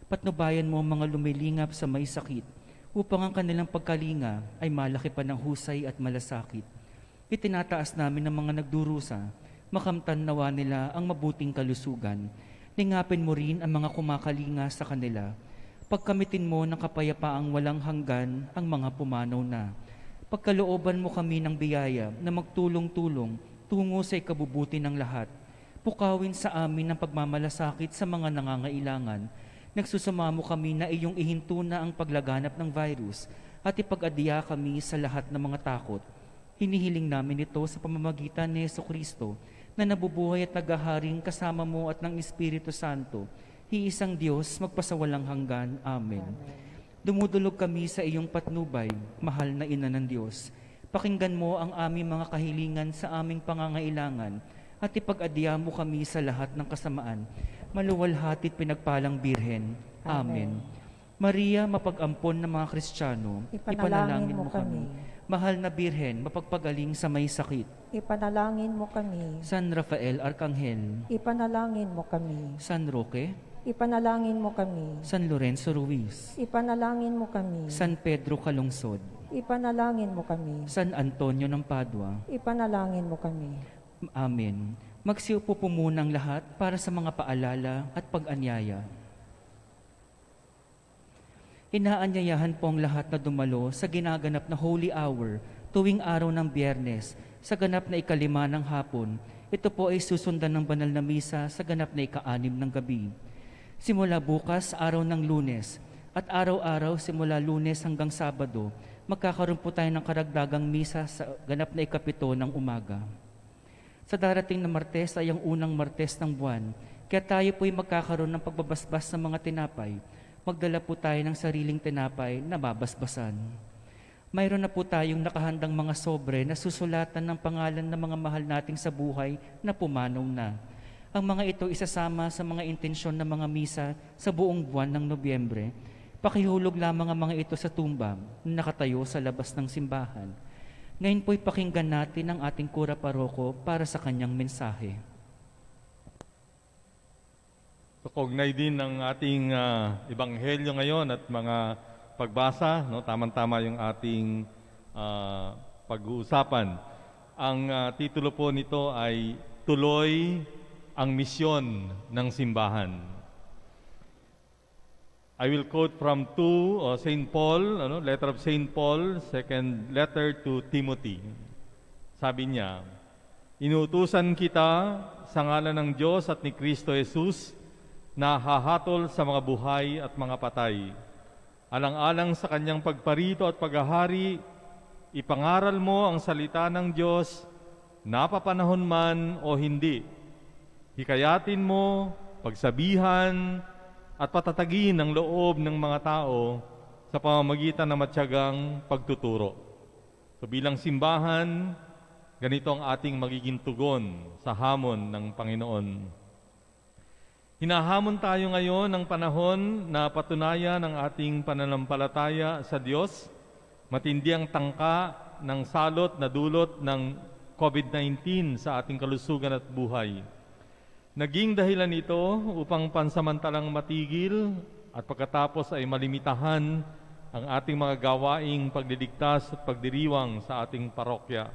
Patnubayan mo ang mga lumilingap sa may sakit upang ang kanilang pagkalinga ay malaki pa ng husay at malasakit itinataas namin ng mga nagdurusa, makamtan nawa nila ang mabuting kalusugan. Lingapin mo rin ang mga kumakalinga sa kanila. Pagkamitin mo ng kapayapaang walang hanggan ang mga pumanaw na. Pagkalooban mo kami ng biyaya na magtulong-tulong tungo sa ikabubuti ng lahat. Pukawin sa amin ang pagmamalasakit sa mga nangangailangan. Nagsusama mo kami na iyong ihinto na ang paglaganap ng virus at ipag-adya kami sa lahat ng mga takot Hinihiling namin ito sa pamamagitan ni Yeso Kristo na nabubuhay at nagaharing kasama mo at ng Espiritu Santo, iisang Diyos magpasawalang hanggan. Amen. Amen. Dumudulog kami sa iyong patnubay, mahal na ina ng Diyos. Pakinggan mo ang aming mga kahilingan sa aming pangangailangan at ipag-adya mo kami sa lahat ng kasamaan. Maluwalhati pinagpalang Birhen. Amen. Amen. Maria, mapag-ampon ng mga Kristiyano, ipanalangin, ipanalangin mo kami. kami Mahal na Birhen, mapagpagaling sa may sakit. Ipanalangin mo kami. San Rafael Arcangel. Ipanalangin mo kami. San Roque. Ipanalangin mo kami. San Lorenzo Ruiz. Ipanalangin mo kami. San Pedro Calungsod. Ipanalangin mo kami. San Antonio ng Padua. Ipanalangin mo kami. Amen. Magsiupo po muna ang lahat para sa mga paalala at pag-anyaya. Inaanyayahan po ang lahat na dumalo sa ginaganap na Holy Hour tuwing araw ng biyernes sa ganap na ikalima ng hapon. Ito po ay susundan ng banal na misa sa ganap na ikaanim ng gabi. Simula bukas, araw ng lunes, at araw-araw simula lunes hanggang sabado, magkakaroon po tayo ng karagdagang misa sa ganap na ikapito ng umaga. Sa darating na Martes ay ang unang Martes ng buwan, kaya tayo po ay magkakaroon ng pagbabasbas ng mga tinapay magdala po tayo ng sariling tinapay na babasbasan. Mayroon na po tayong nakahandang mga sobre na susulatan ng pangalan ng mga mahal nating sa buhay na pumanong na. Ang mga ito isasama sa mga intensyon ng mga misa sa buong buwan ng Nobyembre. Pakihulog lamang ang mga ito sa tumba na nakatayo sa labas ng simbahan. Ngayon po'y pakinggan natin ang ating kura paroko para sa kanyang mensahe. Tukognay din ng ating uh, ebanghelyo ngayon at mga pagbasa, no? tamang-tama yung ating uh, pag-uusapan. Ang uh, titulo po nito ay Tuloy ang Misyon ng Simbahan. I will quote from 2 uh, St. Paul, ano, letter of St. Paul, second letter to Timothy. Sabi niya, Inutusan kita sa ngalan ng Diyos at ni Kristo Jesus na hahatol sa mga buhay at mga patay. Alang-alang sa kanyang pagparito at paghahari, ipangaral mo ang salita ng Diyos, napapanahon man o hindi. Hikayatin mo, pagsabihan, at patatagin ang loob ng mga tao sa pamamagitan ng matyagang pagtuturo. So bilang simbahan, ganito ang ating magiging tugon sa hamon ng Panginoon. Hinahamon tayo ngayon ng panahon na patunayan ang ating pananampalataya sa Diyos. Matindi ang tangka ng salot na dulot ng COVID-19 sa ating kalusugan at buhay. Naging dahilan ito upang pansamantalang matigil at pagkatapos ay malimitahan ang ating mga gawaing pagliligtas at pagdiriwang sa ating parokya.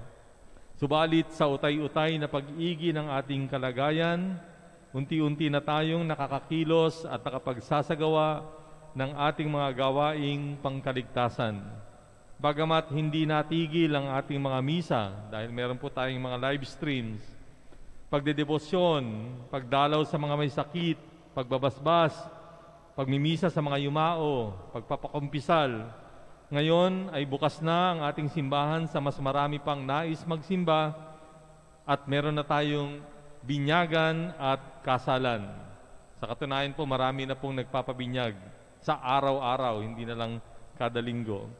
Subalit sa utay-utay na pag-igi ng ating kalagayan, unti-unti na tayong nakakakilos at nakapagsasagawa ng ating mga gawaing pangkaligtasan. Bagamat hindi natigil ang ating mga misa dahil meron po tayong mga live streams, pagdedebosyon, pagdalaw sa mga may sakit, pagbabasbas, pagmimisa sa mga yumao, pagpapakumpisal. Ngayon ay bukas na ang ating simbahan sa mas marami pang nais magsimba at meron na tayong binyagan at kasalan. Sa katunayan po, marami na pong nagpapabinyag sa araw-araw, hindi na lang kada linggo.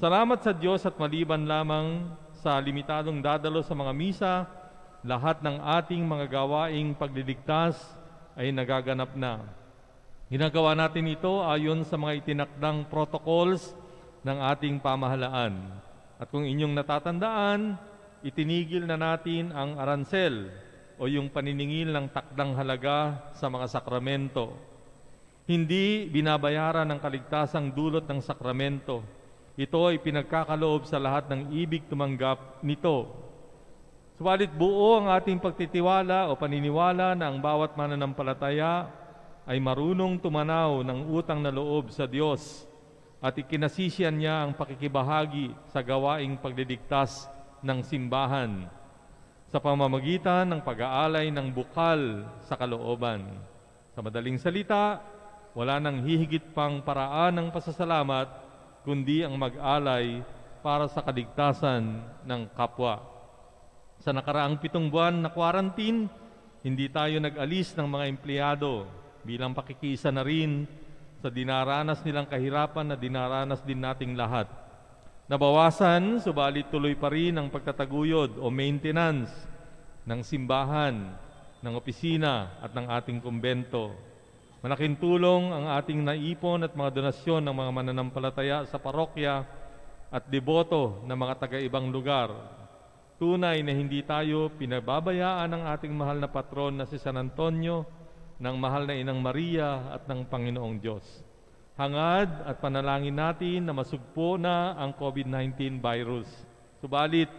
Salamat sa Diyos at maliban lamang sa limitadong dadalo sa mga misa, lahat ng ating mga gawaing pagliligtas ay nagaganap na. Ginagawa natin ito ayon sa mga itinakdang protocols ng ating pamahalaan. At kung inyong natatandaan, itinigil na natin ang aransel o yung paniningil ng takdang halaga sa mga sakramento. Hindi binabayaran ng kaligtasang dulot ng sakramento. Ito ay pinagkakaloob sa lahat ng ibig tumanggap nito. Subalit buo ang ating pagtitiwala o paniniwala na ang bawat mananampalataya ay marunong tumanaw ng utang na loob sa Diyos at ikinasisiyan niya ang pakikibahagi sa gawaing pagdidiktas ng simbahan sa pamamagitan ng pag-aalay ng bukal sa kalooban. Sa madaling salita, wala nang hihigit pang paraan ng pasasalamat kundi ang mag-alay para sa kaligtasan ng kapwa. Sa nakaraang pitong buwan na quarantine, hindi tayo nag-alis ng mga empleyado bilang pakikisa na rin sa dinaranas nilang kahirapan na dinaranas din nating lahat. Nabawasan, subalit tuloy pa rin ang pagtataguyod o maintenance ng simbahan, ng opisina at ng ating kumbento. Malaking tulong ang ating naipon at mga donasyon ng mga mananampalataya sa parokya at deboto ng mga taga-ibang lugar. Tunay na hindi tayo pinababayaan ng ating mahal na patron na si San Antonio, ng mahal na Inang Maria at ng Panginoong Diyos. Hangad at panalangin natin na masugpo na ang COVID-19 virus. Subalit,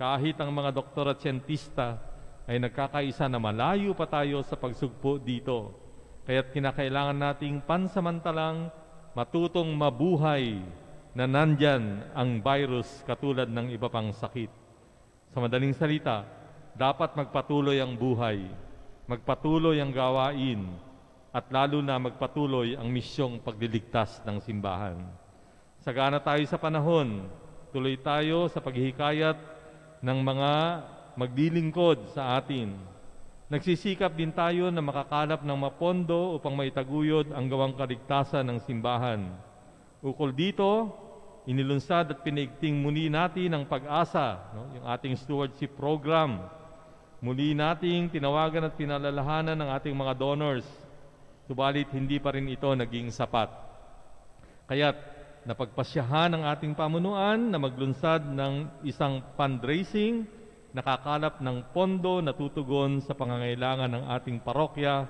kahit ang mga doktor at siyentista ay nagkakaisa na malayo pa tayo sa pagsugpo dito. Kaya't kinakailangan nating pansamantalang matutong mabuhay na nandyan ang virus katulad ng iba pang sakit. Sa madaling salita, dapat magpatuloy ang buhay, magpatuloy ang gawain, at lalo na magpatuloy ang misyong pagliligtas ng simbahan. Sagana tayo sa panahon, tuloy tayo sa paghihikayat ng mga magdilingkod sa atin. Nagsisikap din tayo na makakalap ng mapondo upang maitaguyod ang gawang kaligtasan ng simbahan. Ukol dito, inilunsad at pinaigting muli natin ang pag-asa, no? yung ating stewardship program. Muli nating tinawagan at pinalalahanan ng ating mga donors – Subalit hindi pa rin ito naging sapat. Kaya't napagpasyahan ng ating pamunuan na maglunsad ng isang fundraising nakakalap ng pondo na tutugon sa pangangailangan ng ating parokya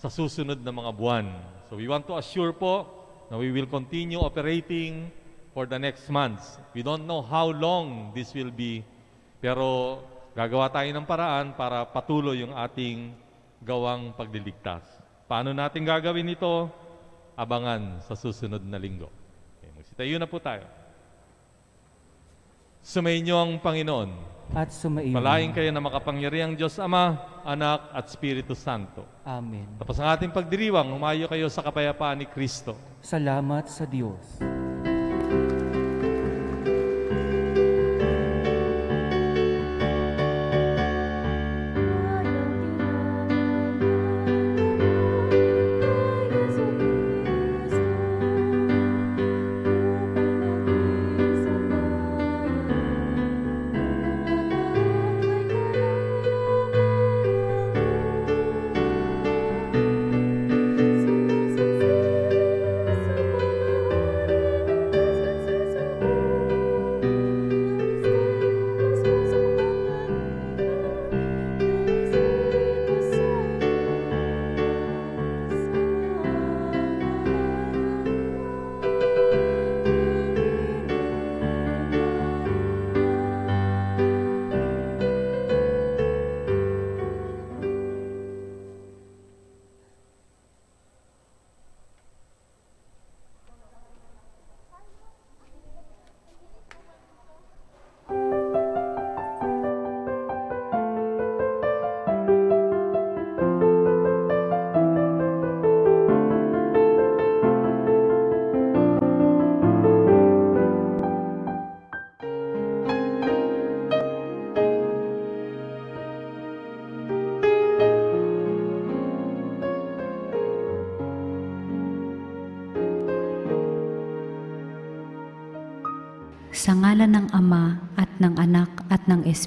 sa susunod na mga buwan. So we want to assure po na we will continue operating for the next months. We don't know how long this will be, pero gagawa tayo ng paraan para patuloy yung ating gawang pagliligtas. Paano natin gagawin ito? Abangan sa susunod na linggo. Okay, magsitayo na po tayo. Sumainyo ang Panginoon. At sumainyo. Malaing kayo na makapangyariang Diyos Ama, Anak at Espiritu Santo. Amen. Tapos ang ating pagdiriwang, humayo kayo sa kapayapaan ni Kristo. Salamat sa Diyos.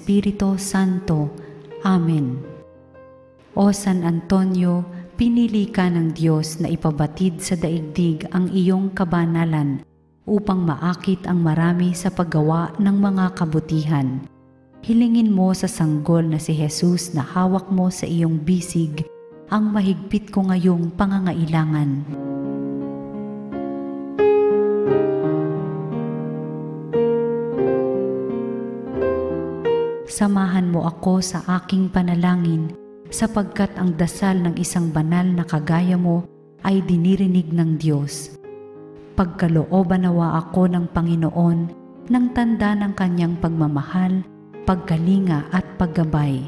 Espiritu Santo. Amen. O San Antonio, pinili ka ng Diyos na ipabatid sa daigdig ang iyong kabanalan upang maakit ang marami sa paggawa ng mga kabutihan. Hilingin mo sa sanggol na si Jesus na hawak mo sa iyong bisig ang mahigpit ko ngayong pangangailangan. samahan mo ako sa aking panalangin sapagkat ang dasal ng isang banal na kagaya mo ay dinirinig ng Diyos. Pagkalooban nawa ako ng Panginoon ng tanda ng kanyang pagmamahal, pagkalinga at paggabay.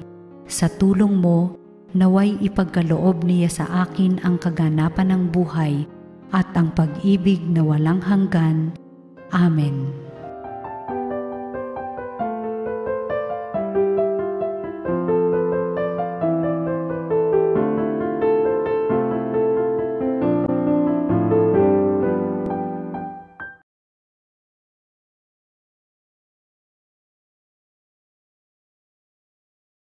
Sa tulong mo, naway ipagkaloob niya sa akin ang kaganapan ng buhay at ang pag-ibig na walang hanggan. Amen.